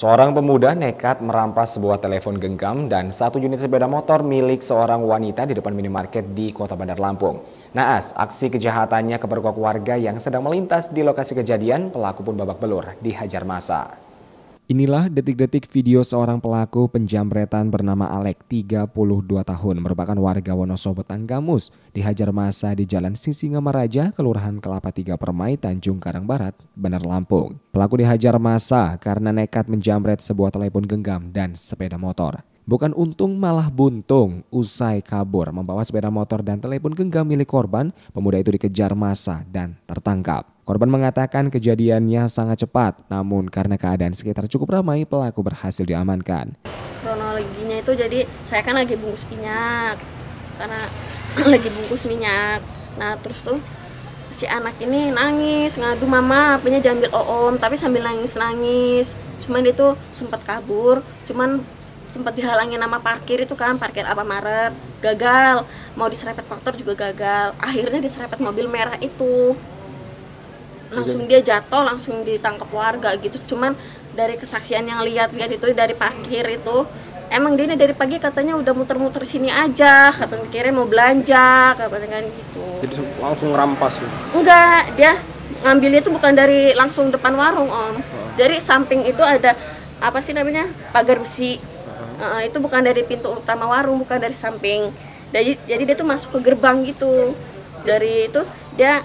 Seorang pemuda nekat merampas sebuah telepon genggam dan satu unit sepeda motor milik seorang wanita di depan minimarket di Kota Bandar Lampung. Naas, aksi kejahatannya kepergok warga yang sedang melintas di lokasi kejadian, pelaku pun babak belur dihajar masa. Inilah detik-detik video seorang pelaku penjamretan bernama Alek, 32 tahun, merupakan warga Wonosobo Tanggamus, dihajar masa di Jalan Sisingamaraja, Kelurahan Kelapa Tiga Permai, Tanjung Karang Barat, Bener Lampung. Pelaku dihajar masa karena nekat menjamret sebuah telepon genggam dan sepeda motor. Bukan untung malah buntung usai kabur membawa sepeda motor dan telepon genggam milik korban, pemuda itu dikejar massa dan tertangkap. Korban mengatakan kejadiannya sangat cepat, namun karena keadaan sekitar cukup ramai, pelaku berhasil diamankan. Kronologinya itu jadi saya kan lagi bungkus minyak, karena lagi bungkus minyak. Nah terus tuh si anak ini nangis ngadu mama punya diambil om, tapi sambil nangis nangis cuman itu sempat kabur cuman sempat dihalangi nama parkir itu kan parkir apa Maret gagal mau diseret motor juga gagal akhirnya diseret mobil merah itu langsung iya. dia jatuh langsung ditangkap warga gitu cuman dari kesaksian yang lihat-lihat itu dari parkir itu emang dia ini dari pagi katanya udah muter-muter sini aja katanya kira mau belanja katanya kan gitu jadi langsung rampas ya? enggak dia ngambilnya itu bukan dari langsung depan warung om oh. dari samping itu ada apa sih namanya pagar besi uh, itu bukan dari pintu utama warung bukan dari samping jadi jadi dia tuh masuk ke gerbang gitu dari itu dia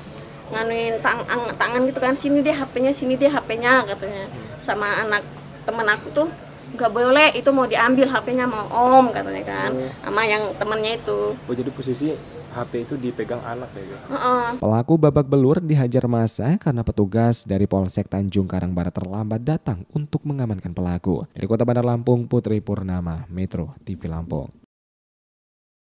nganuin tang tangan gitu kan sini dia HP-nya sini dia HP-nya katanya sama anak temen aku tuh nggak boleh itu mau diambil HP-nya mau om katanya kan oh. sama yang temennya itu oh jadi posisi HP itu dipegang anak ya Uh-uh. Pelaku babak belur dihajar masa karena petugas dari Polsek Tanjung Karang Barat terlambat datang untuk mengamankan pelaku. Dari Kota Bandar Lampung, Putri Purnama, Metro TV Lampung.